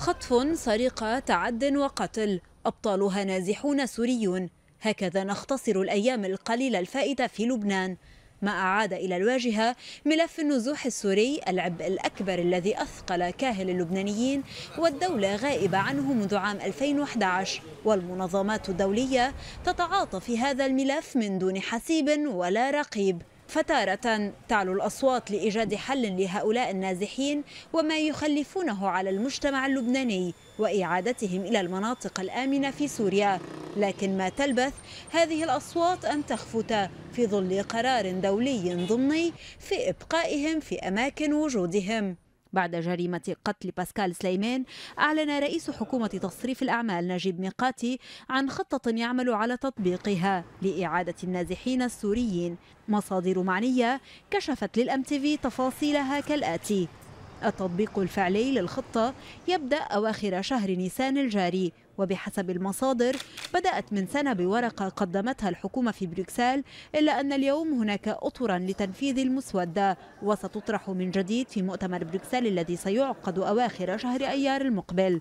خطف سرقة تعد وقتل أبطالها نازحون سوريون هكذا نختصر الأيام القليلة الفائتة في لبنان ما أعاد إلى الواجهة ملف النزوح السوري العبء الأكبر الذي أثقل كاهل اللبنانيين والدولة غائبة عنه منذ عام 2011 والمنظمات الدولية تتعاطى في هذا الملف من دون حسيب ولا رقيب فتارة تعلو الأصوات لإيجاد حل لهؤلاء النازحين وما يخلفونه على المجتمع اللبناني وإعادتهم إلى المناطق الآمنة في سوريا لكن ما تلبث هذه الأصوات أن تخفت في ظل قرار دولي ضمني في إبقائهم في أماكن وجودهم بعد جريمة قتل باسكال سليمان أعلن رئيس حكومة تصريف الأعمال نجيب ميقاتي عن خطة يعمل على تطبيقها لإعادة النازحين السوريين مصادر معنية كشفت للأم تي تفاصيلها كالآتي التطبيق الفعلي للخطة يبدأ أواخر شهر نيسان الجاري وبحسب المصادر بدأت من سنة بورقة قدمتها الحكومة في بروكسل إلا أن اليوم هناك أطرا لتنفيذ المسودة وستطرح من جديد في مؤتمر بروكسل الذي سيعقد أواخر شهر أيار المقبل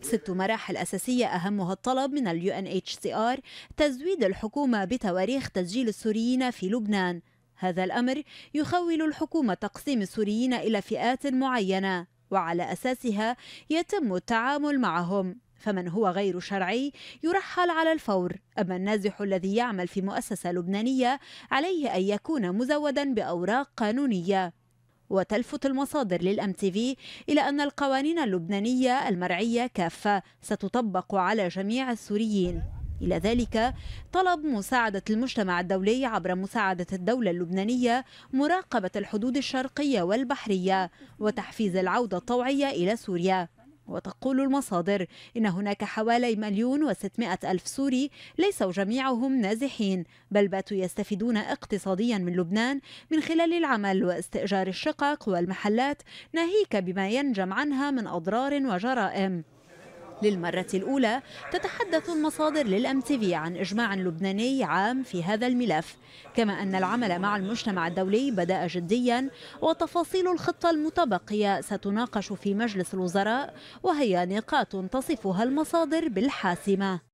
ست مراحل أساسية أهمها الطلب من اليو ان اتش سي ار تزويد الحكومة بتواريخ تسجيل السوريين في لبنان هذا الأمر يخول الحكومة تقسيم السوريين إلى فئات معينة وعلى أساسها يتم التعامل معهم فمن هو غير شرعي يرحل على الفور أما النازح الذي يعمل في مؤسسة لبنانية عليه أن يكون مزودا بأوراق قانونية وتلفت المصادر للأم تي في إلى أن القوانين اللبنانية المرعية كافة ستطبق على جميع السوريين إلى ذلك طلب مساعدة المجتمع الدولي عبر مساعدة الدولة اللبنانية مراقبة الحدود الشرقية والبحرية وتحفيز العودة الطوعية إلى سوريا وتقول المصادر إن هناك حوالي مليون وستمائة ألف سوري ليسوا جميعهم نازحين بل باتوا يستفيدون اقتصاديا من لبنان من خلال العمل واستئجار الشقق والمحلات ناهيك بما ينجم عنها من أضرار وجرائم للمرة الأولى تتحدث المصادر للأم تي عن إجماع لبناني عام في هذا الملف كما أن العمل مع المجتمع الدولي بدأ جديا وتفاصيل الخطة المتبقية ستناقش في مجلس الوزراء وهي نقاط تصفها المصادر بالحاسمة